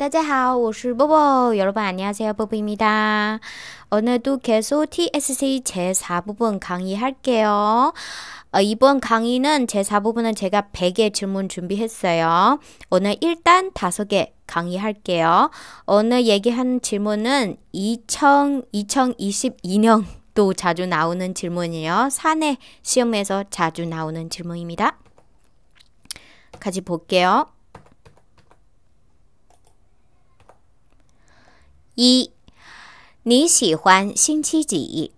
大家好，我是波波。여러분 안녕하세요,波波입니다. 오늘도 계속 TSC 제4부분 강의할게요. 어, 이번 강의는 제4부분은 제가 100개 질문 준비했어요. 오늘 일단 5개 강의할게요. 오늘 얘기한 질문은 2000, 2022년 또 자주 나오는 질문이에요. 사내 시험에서 자주 나오는 질문입니다. 같이 볼게요. 一，你喜欢星期几？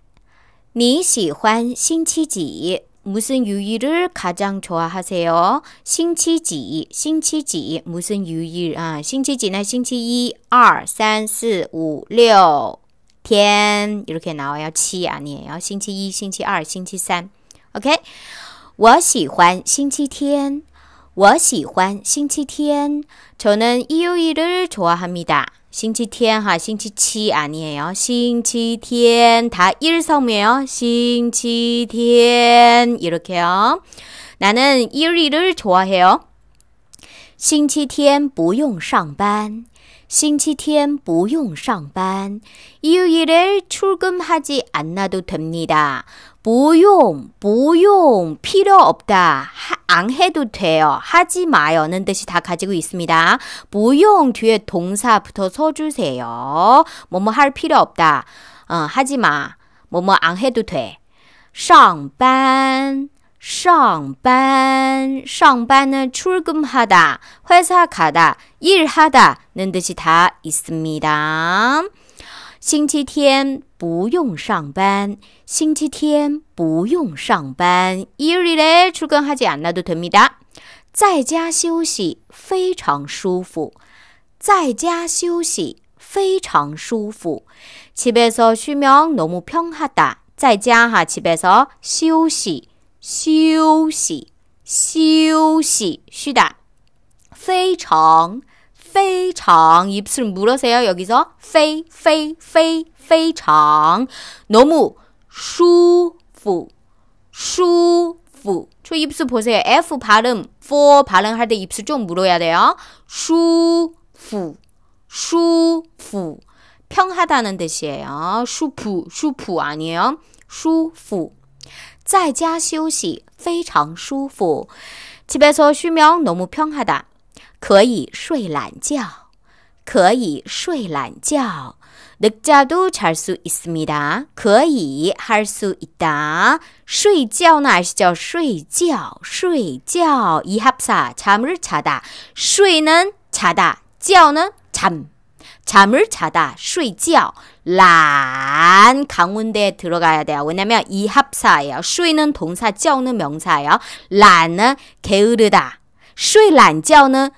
你喜欢星期几？무슨요일을가장좋아하세 요？ 星期几？星期几？무슨요일啊？星期几呢？星期一、二、三、四、五、六天，有时候要拿我要七啊，你也要星期一、星期二、星期三。OK，我喜欢星期天，我喜欢星期天。저는일요일을좋아합니 다。 星期天하星期七 아니에요.星期天 다 일성이에요.星期天 이렇게요. 나는 일일을 좋아해요. 星期天不用上班.星期天不用上班. 일요일에 출근하지 않아도 됩니다. 보용, 보용, 필요 없다. 안 해도 돼요. 하지 마요는 뜻이 다 가지고 있습니다. 보용 뒤에 동사 부터써 주세요. 뭐뭐 할 필요 없다. 어, 하지 마. 뭐뭐 안 해도 돼. 上班,上班, 上班은 출금하다, 회사 가다, 일하다는 뜻이 다 있습니다. 星期天不用上班，星期天不用上班。일요일에출근하지않아도되在家休息非常舒服，在家休息非常舒服。집에서쉬면너무편하 다， 在家哈，七百说休息，休息，休息，是的，非常。非常 입술 물으세요. 여기서 非非非非常 너무 舒服舒服.저 입술 보세요. F 발음, for 발음할 때 입술 좀 물어야 돼요. 舒服舒服. 평하다는 뜻이에요. 舒服舒服 아니에요. 舒服.在家休息非常舒服. 집에서 쉬면 너무 평하다. 可以睡懒觉，可以睡懒觉。 늑자도 잘 수 있습니다. 可以할수 있다. 睡觉는 아시睡觉,睡觉.이 합사 잠을 자다. 睡는 자다. 觉는 잠. 잠을 자다. 睡觉.란강운대 들어가야 돼요. 왜냐면 이 합사예요. 睡는 동사, 觉는 명사예요. 란은 게으르다. 睡懒觉는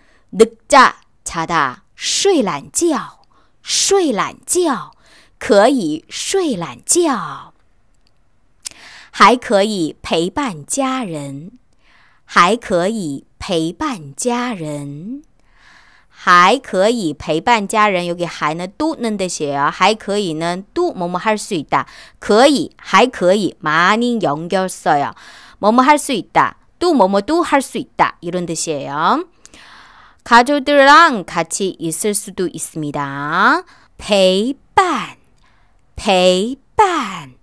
在查哒，睡懒觉，睡懒觉可以睡懒觉，还可以陪伴家人，还可以陪伴家人，还可以陪伴家人。有给孩呢读嫩的些呀，还可以呢，读某某还是睡哒，可以，还可以。마는연결써 요， 某某할수있 다， 또某某도할수있 다， 이런뜻이에 요。 가족들랑 같이 있을 수도 있습니다. 배반, 배반.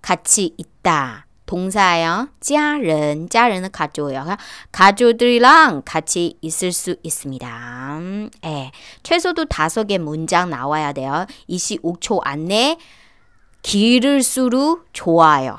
같이 있다. 동사예요. 家人, 家人은 가족이요. 그러니까 가족들이랑 같이 있을 수 있습니다. 예. 최소도 다섯 개 문장 나와야 돼요. 25초 안에 길을수록 좋아요.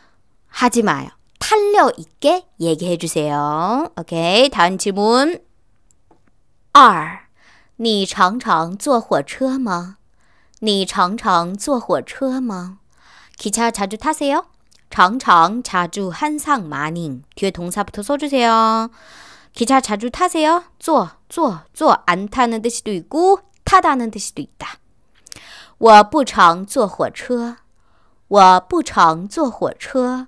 하지 마요. 탄력 있게 얘기해 주세요. 오케이. 다음 질문. 二,你常常坐火车吗?你常常坐火车吗? 기차 자주 타세요? 정정 자주 한상 많이 뒤에 동사부터 써주세요. 기차 자주 타세요? 쪼, 쪼, 쪼안 타는 뜻이도 있고 타다는 뜻이도 있다. 我不常坐火车我不常坐火车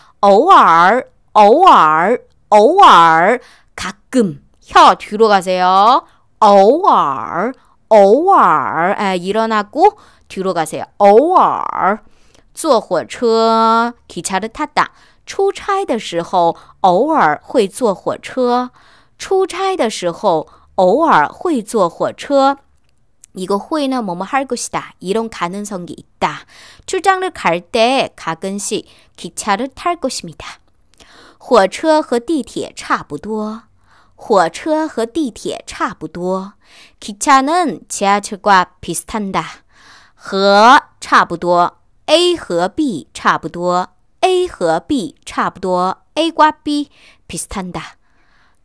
偶尔，偶尔，偶尔，가끔헉들어가세요偶尔，偶尔，哎，이러나고들어가세요偶尔坐火车，기차를타 다。 出差的时候，偶尔会坐火车。出差的时候，偶尔会坐火车。 이거 후에는 뭐뭐 할 것이다. 이런 가능성이 있다. 출장을 갈 때 가끔씩 기차를 탈 것입니다. 火车和地铁差不多.火车和地铁差不多. 기차는 지하철과 비슷한다. 和差不多. A 和 B 差不多. A 和 B 差不多. A과 B 비슷한다.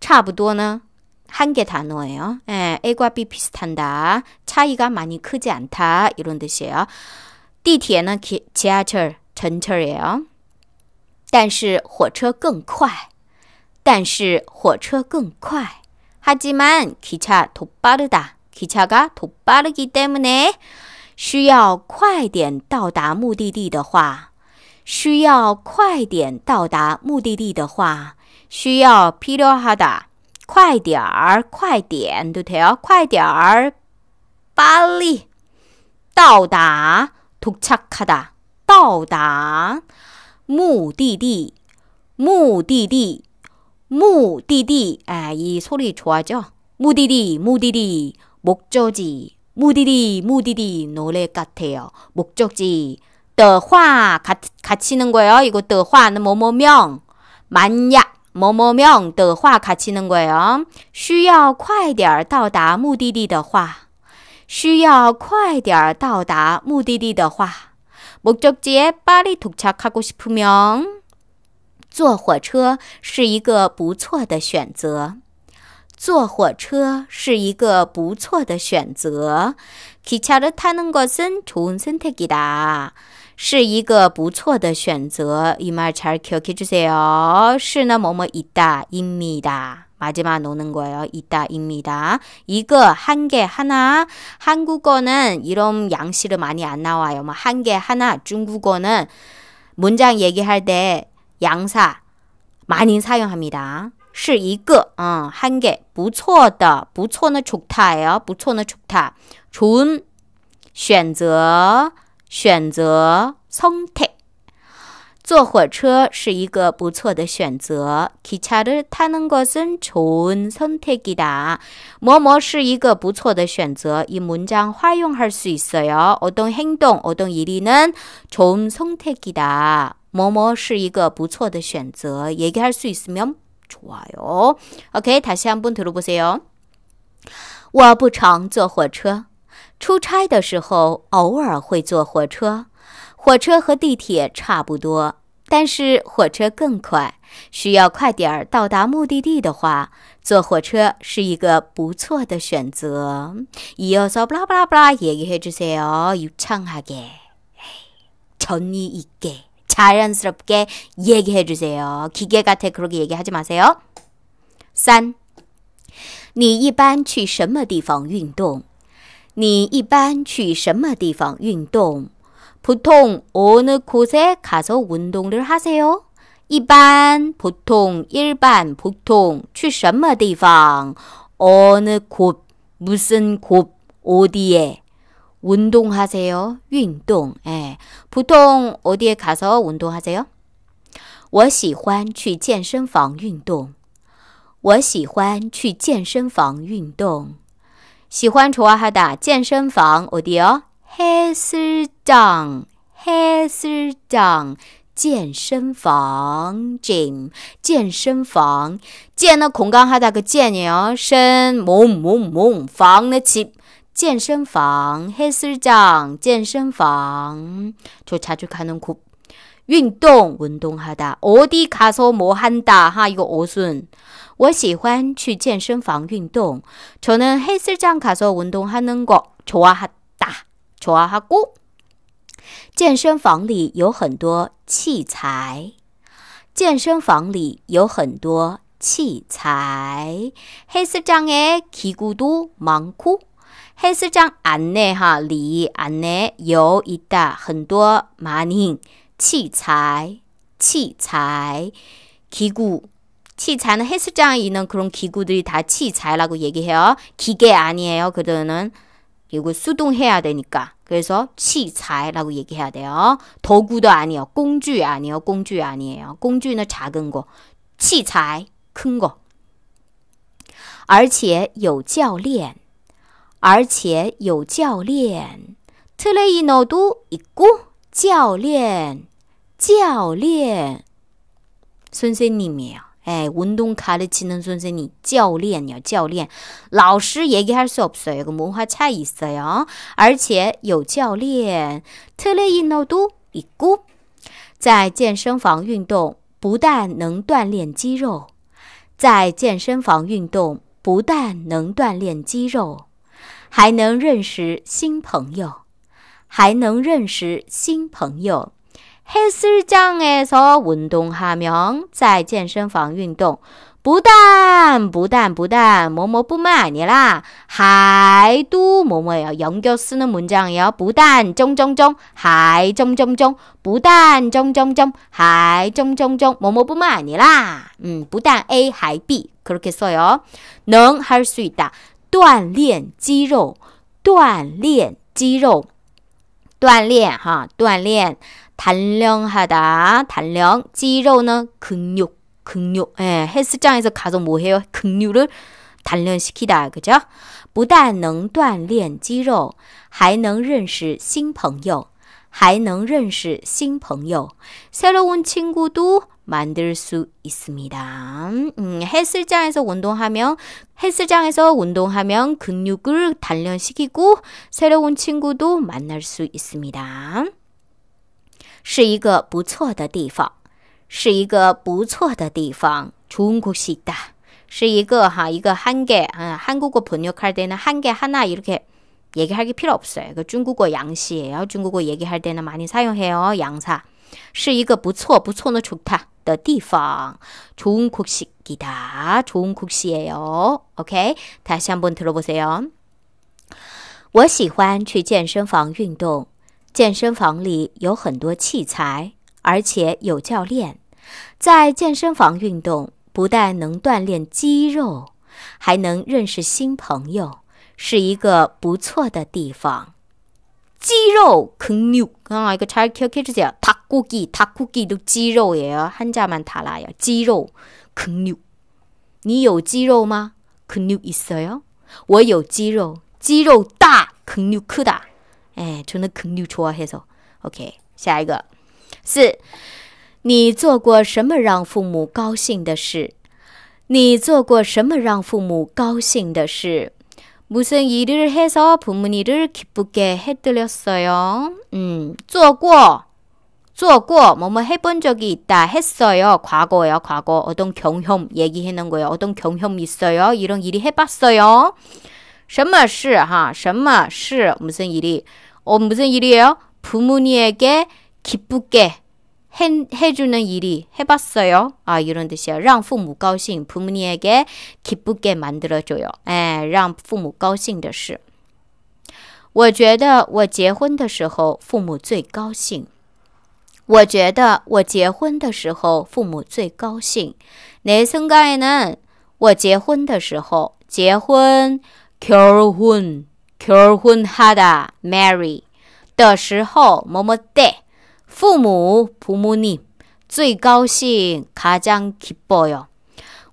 差不多는 한개 단어예요. 예, A과 B 비슷한다. 차이가 많이 크지 않다. 이런 뜻이에요. 띠티는 지하철, 전철이에요. 但是火车更快.但是火车更快. 하지만 기차 더 빠르다. 기차가 더 빠르기 때문에 需要快点到达目的地的话,需要快点到达目的地的话,需要 필요하다. 快点儿, 快点도 돼요. 快点儿, 빨리. 到达, 도착하다. 到达.目的地,目的地,目的地. 아, 이 소리 좋아죠? 目的地,目的地, 목적지. 目的地,目的地 노래 같아요. 목적지. 的话 갇히는 거예요. 이거 的话는 뭐뭐명. 만약 某某名的话，卡起啷个呀？需要快点儿到达目的地的话，需要快点儿到达目的地的话。목적지빠리도착하고싶 면， 坐火车是一个不错的选择。坐火车是一个不错的选择。기차를타는것은좋은선택이 다。 是一个不错的选择.이말잘 기억해 주세요. 시는 뭐뭐 있다입니다. 마지막 노는 거예요. 있다입니다. 이거 한 개 하나. 한국어는 이런 양식을 많이 안 나와요. 뭐한 개 하나. 중국어는 문장 얘기할 때 양사 많이 사용합니다. 是一个, 어, 한 개, 不错的, 不错는 좋다예요. 不错는 좋다. 좋은 选择选择 선택 坐火车是一个不错的选择。기차를타는것은좋은선택이 다。 뭐뭐是一个不错的选择。이문장활용할수있어요어떤행동어떤일이는좋은선택이 다。 뭐뭐是一个不错的选择。얘기할수있으면좋아요。 OK，다시한번들어보세요。我不常坐火车。 出差的时候偶尔会坐火车，火车和地铁差不多，但是火车更快。需要快点儿到达目的地的话，坐火车是一个不错的选择。이어서라라라얘기해주세요유창하게게자연스럽게얘기해주세요기계같그게얘기하지마세요三，你一般去什么地方运动？你一般去什么地方运动？ 보통 어느 곳에 가서 운동을 하세요? 일반, 보통, 일반, 보통, 去什么地方? 어느 곳, 무슨 곳, 어디에? 운동하세요? 운동. 예. 보통 어디에 가서 운동하세요? 我喜欢去健身房运动.我喜欢去健身房运动。喜欢做啊哈的健身房，어的哦，Hesdon，Hesdon，健身房，gym，健身房，健呢空港哈的个健养身，mon mon mon，房呢起，健身房，Hesdon，健身房，就查去看侬酷。运动运动哈哒，我滴卡嗦摩汉哒哈有二寸。我喜欢去健身房运动，可能黑丝长卡嗦运动还能过。穿哈哒，穿哈裤。健身房里有很多器材。健身房里有很多器材。黑丝长哎，屁股都忙裤。黑丝长按呢哈里按呢有一打很多马宁。器材,器材, 기구. 器材는 헬스장에 있는 그런 기구들이 다 器材라고 얘기해요. 기계 아니에요. 그들은 이거 수동해야 되니까. 그래서 器材라고 얘기해야 돼요. 도구도 아니요. 공주 아니요. 공주 아니에요. 공주는 작은 거. 器材,큰 거. 而且有教练.而且有教练. 트레이너도 있고 教练，教练，孙孙利民啊！哎，运动看得起能孙孙利教练呀，教练老师也给他说不说有个文化差异噻呀？而且有教练，特勒引导多一股。在健身房运动不但能锻炼肌肉，在健身房运动不但能锻炼肌肉，还能认识新朋友。还能认识新朋友。还是讲哎，做运动哈，娘在健身房运动，不但不但不但，某某不骂你啦，还都某某要养脚四呢文章要不但中中中，还中中中，不但中中中，还中中中，某某不骂你啦。嗯，不但 A 还 B，可乐说哟，能还是最大的锻炼肌肉，锻炼肌肉。 锻炼哈，锻炼，단련하 다， 단련肌肉呢，근육 근육, 哎 헬스장에서 가서 뭐 해요? 근육을 단련시키다, 그죠? 不但能锻炼肌肉，还能认识新朋友，还能认识新朋友。새로운 친구도 만들 수 있습니다. 음, 헬스장에서 운동하면 헬스장에서 운동하면 근육을 단련시키고 새로운 친구도 만날 수 있습니다. 是一个不错的地方，是一个不错的地方， 좋은 곳이 있다. 是一个하 아, 이거 한 개, 아, 한국어 번역할 때는 한개 하나 이렇게 얘기할 게 필요 없어요. 그 중국어 양시예요. 중국어 얘기할 때는 많이 사용해요. 양사. 是一个不错,不错는 좋다. 的地方，좋은국식이다좋은국식이에요 Okay, 다시한번들어보세요我喜欢去健身房运动。健身房里有很多器材，而且有教练。在健身房运动不但能锻炼肌肉，还能认识新朋友，是一个不错的地方。肌肉，근육啊，一个叉 QK 直接啪。 닭고기, 닭고기도 지로예요. 한자만 달라요. 지로, 근육. 你有肌肉吗? 근육 있어요? 我有肌肉,肌肉大, 근육 크다. 에, 예, 저는 근육 좋아해서. 오케이, 下一个是你做过什么让父母高兴的事?你做过什么让父母高兴的事? 무슨 일을 해서 부모님을 기쁘게 해드렸어요? 음, 做过做过, 뭐뭐 해본 적이 있다, 했어요. 과거요, 과거. 어떤 경험 얘기해놓은 거예요. 어떤 경험 있어요. 이런 일이 해봤어요. 什么事, 하, 什么事, 무슨 일이. 어, 무슨 일이에요? 부모님에게 기쁘게 해, 해주는 일이 해봤어요. 아, 이런 뜻이에让父母高兴, 부모님에게 기쁘게 만들어줘요. 에, 让父母高兴的事.我觉得我结婚的时候，父母最高兴。我觉得我结婚的时候父母最高兴。你怎讲呢？我结婚的时候，结婚、求婚、求婚哈的，marry 的时候么么哒，父母父母你最高兴。卡江 kibo 哟，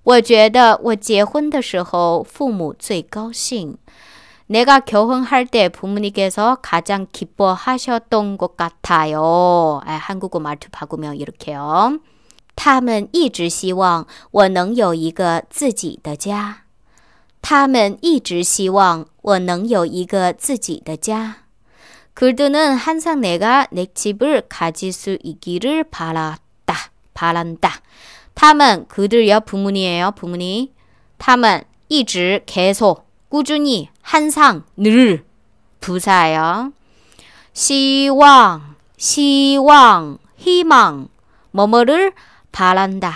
我觉得我结婚的时候父母最高兴。 내가 결혼할때 부모님께서 가장 기뻐하셨던 것 같아요. 아, 한국어 말투 바꾸면 이렇게요. 他们一直希望我能有一个自己的家。他们一直希望我能有一个自己的家。 그들은 항상 내가 내 집을 가질 수 있기를 바랐다. 바란다. 탐은 그들여 부문이에요. 부문이. 탐은 이즈 계속 꾸준히 항상 늘 부사예요. 시왕, 시왕, 희망, 뭐뭐를 바란다.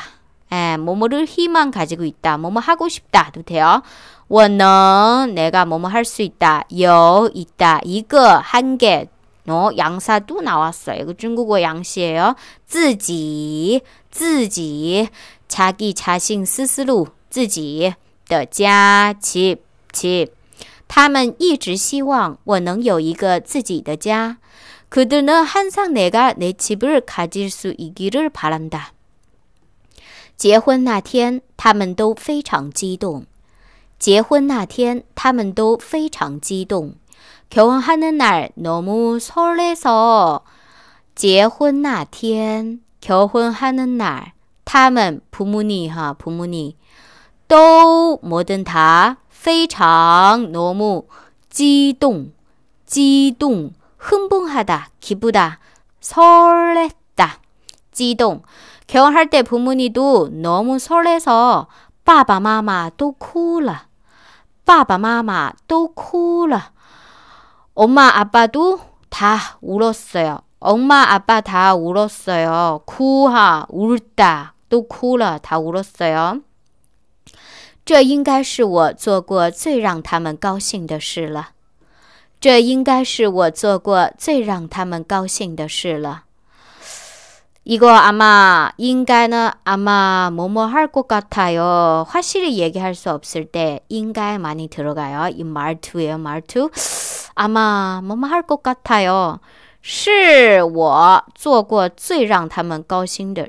에, 예, 뭐뭐를 희망 가지고 있다. 뭐뭐 하고 싶다도 돼요. 원은 내가 뭐뭐 할 수 있다. 여 있다. 이거 한 개. 어, 양사도 나왔어요. 이거 중국어 양시예요. 自己,自己, 자기 자신 스스로 自己的家집 집。 他们一直希望我能有一个自己的家。 그들은 항상 내가 내 집을 가질 수 있기를 바란다. 结婚那天,他们都非常激动.结婚那天,他们都非常激动. 결혼하는 날 너무 설레서 结婚那天, 결혼하는 날, 他们 부모님, 하, 부모님, 또 뭐든 다非常 너무 激动激动 흥분하다 기쁘다 설렜다 激动 결혼할 때 부모님도 너무 설레서 爸爸妈妈都哭了爸爸妈妈都哭了 엄마 아빠도 다 울었어요. 엄마 아빠 다 울었어요. 쿠하 울다 또 쿠라 다 울었어요. 这应该是我做过最让他们高兴的事了。这应该是我做过最让他们高兴的事了。이거아마인간은아마뭐뭐할것같아요확실히얘기할수없을때인간많이들어가요이마르투에마르투아마뭐뭐할것같아요是我做过最让他们高兴的。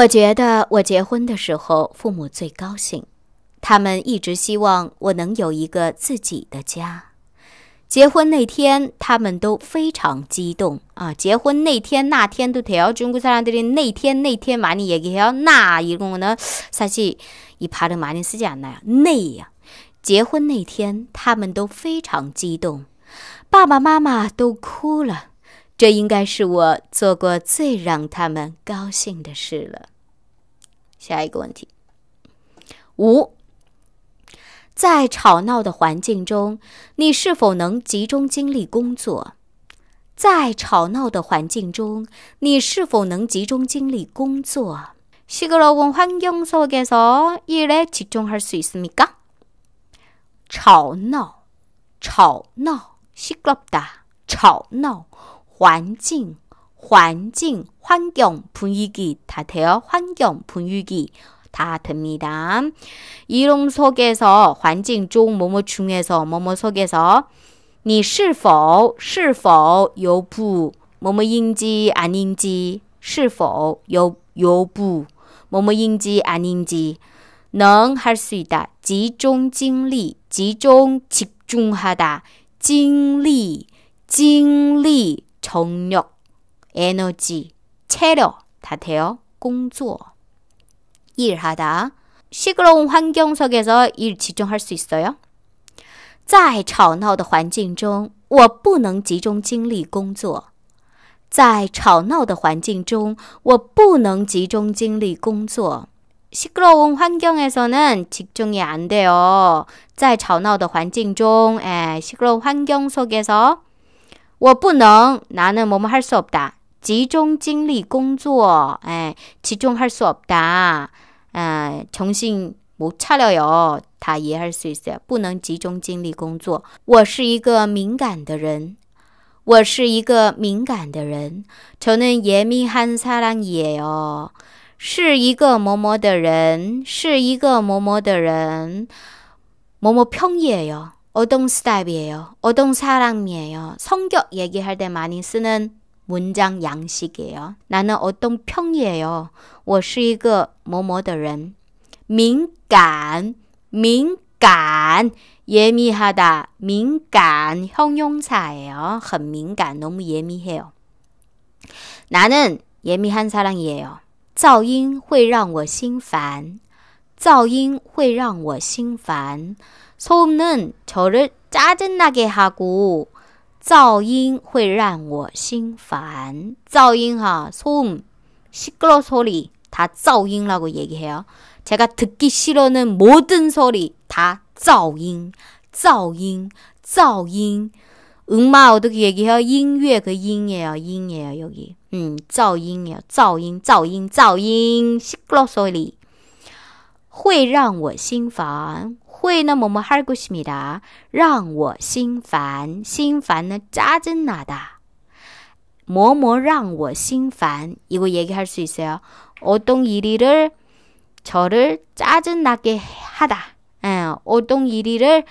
我觉得我结婚的时候，父母最高兴，他们一直希望我能有一个自己的家。结婚那天，他们都非常激动啊！结婚那天，那天都铁要国备啥了？那天那天晚上也也要那一共呢？啥西？一趴的晚上是讲哪呀？那呀！结婚那天，他们都非常激动，爸爸妈妈都哭了。这应该是我做过最让他们高兴的事了。下一个问题五：在吵闹的环境中，你是否能集中精力工作？在吵闹的环境中，你是否能集中精力工作？시끄러운환경속에서일에집중할수있습니 까？ 吵闹，吵闹，시끄럽 다， 吵闹。 환경, 환경, 환경 분위기 다 돼요. 환경 분위기 다 됩니다. 이론 속에서 환경 중 뭐뭐 중에서 뭐뭐 속에서 你是否是否有不 뭐뭐인지 아닌지 是否有有不 뭐뭐인지 아닌지 能할수 있다. 집중精力, 집중 집중하다. 精力,精力 정력, 에너지, 체력 다 돼요. 공조. 일하다. 시끄러운 환경 속에서 일 집중할 수 있어요. 在吵闹的环境中,我不能集中精力工作.在吵闹的环境中,我不能集中精力工作. 시끄러운 환경에서는 집중이 안 돼요. 在吵闹的环境中, 에, 시끄러운 환경 속에서 我不能哪能某某还说不达，集中精力工作，哎，集中还说不达，嗯，重新 요， 差了哟。他也还是说不能集中精力工作。我是一个敏感的人，我是一个敏感的人，才能严密汉差了也哟。是一个某某的人，是一个某某的人，某某平易哟。 어동스답이에요. 어동사랑이에요. 성격 얘기할 때 많이 쓰는 문장 양식이에요. 나는 어떤 평이에요. 我是一个뭐뭐的人. 민간, 민간, 예민하다, 민간 형용사예요. 很敏感, 너무 예민해요. 나는 예민한 사람이에요. 噪音会让我心烦.噪音会让我心烦.噪音会让我心烦. 소음은 저를 짜증나게 하고 噪音会让我心烦. 噪音하 소음, 시끄러 소리 다 噪音라고 얘기해요. 제가 듣기 싫어는 모든 소리 다噪音,噪音,噪音. 음마 어떻게 얘기해요? 인乐 그 인이에요, 인이에요 여기. 음, 噪音이에요. 噪音,噪音,噪音, 시끄러 소리. 会让我心烦. 会呢뭐뭐 할 것입니다. 让我心烦,心烦는 짜증나다. 뭐뭐 让我心烦 이거 얘기할 수 있어요. 어떤 일이를 저를 짜증나게 하다. 예， 어떤 일이를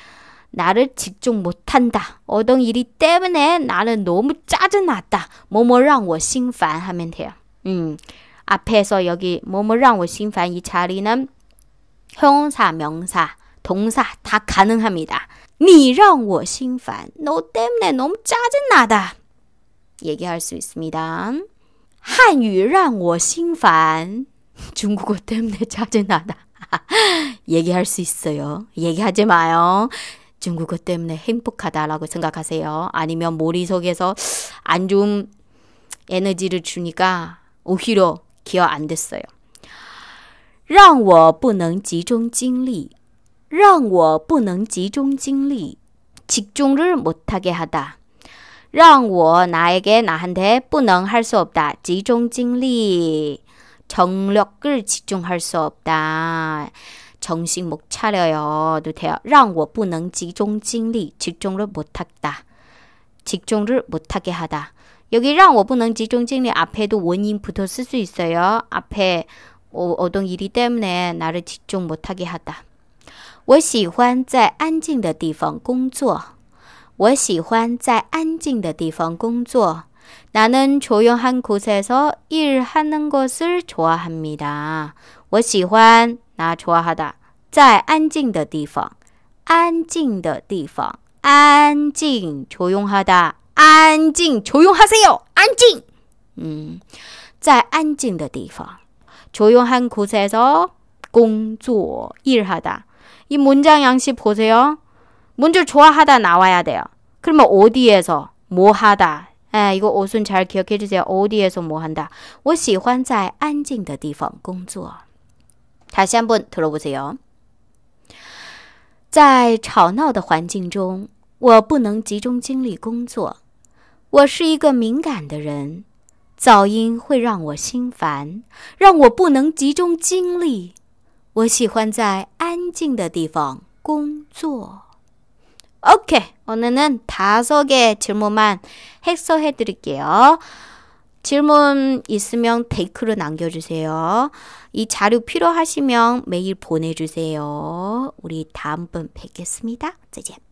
나를 직종 못한다. 어떤 일이 때문에 나는 너무 짜증났다. 뭐뭐让我心烦 하면 돼요. 음, 앞에서 여기 뭐뭐让我心烦이 자리는 형사 명사 동사 다 가능합니다. 你让我心烦.너 때문에 너무 짜증나다. 얘기할 수 있습니다. 한유让我心烦. 중국어 때문에 짜증나다. 얘기할 수 있어요. 얘기하지 마요. 중국어 때문에 행복하다라고 생각하세요. 아니면 머릿속에서 안 좋은 에너지를 주니까 오히려 기어 안 됐어요. 让我不能集中精力.让我不能集中精力, 집중을 못하게 하다. 让我 나에게 나한테 不能할수 없다. 집중精力, 정력을 집중할 수 없다. 정신 못차려요让我不能 집중精力, 집중을 못하다. 집중을 못하게 하다. 여기 让我不能 집중精力앞에도 원인 붙어 쓸수 있어요. 앞에 어, 어떤 일이 때문에 나를 집중 못하게 하다. 我喜欢在安静的地方工作。我喜欢在安静的地方工作。나는주용한구체서일하는것을좋아합니 다。 我喜欢나좋아하다在安静的地方，安静的地方，安静，주용하 다， 安静，주용하세 요， 安静。嗯，在安静的地方，주용한구체서工作일하 다。 이문장양식보세요문절좋아하다나와야돼요그러면어디에서뭐하다이거어순잘기억해주세요어디에서뭐한다我喜欢在安静的地方工作。타선분들어보세요在吵闹的环境中，我不能集中精力工作。我是一个敏感的人，噪音会让我心烦，让我不能集中精力。我喜欢在安静的地方工作 o k 오늘은 다섯 개 질문만 해소해 드릴게요. 질문 있으면 댓글로 남겨주세요. 이 자료 필요하시면 메일 보내주세요. 우리 다음 번 뵙겠습니다. 짜잔.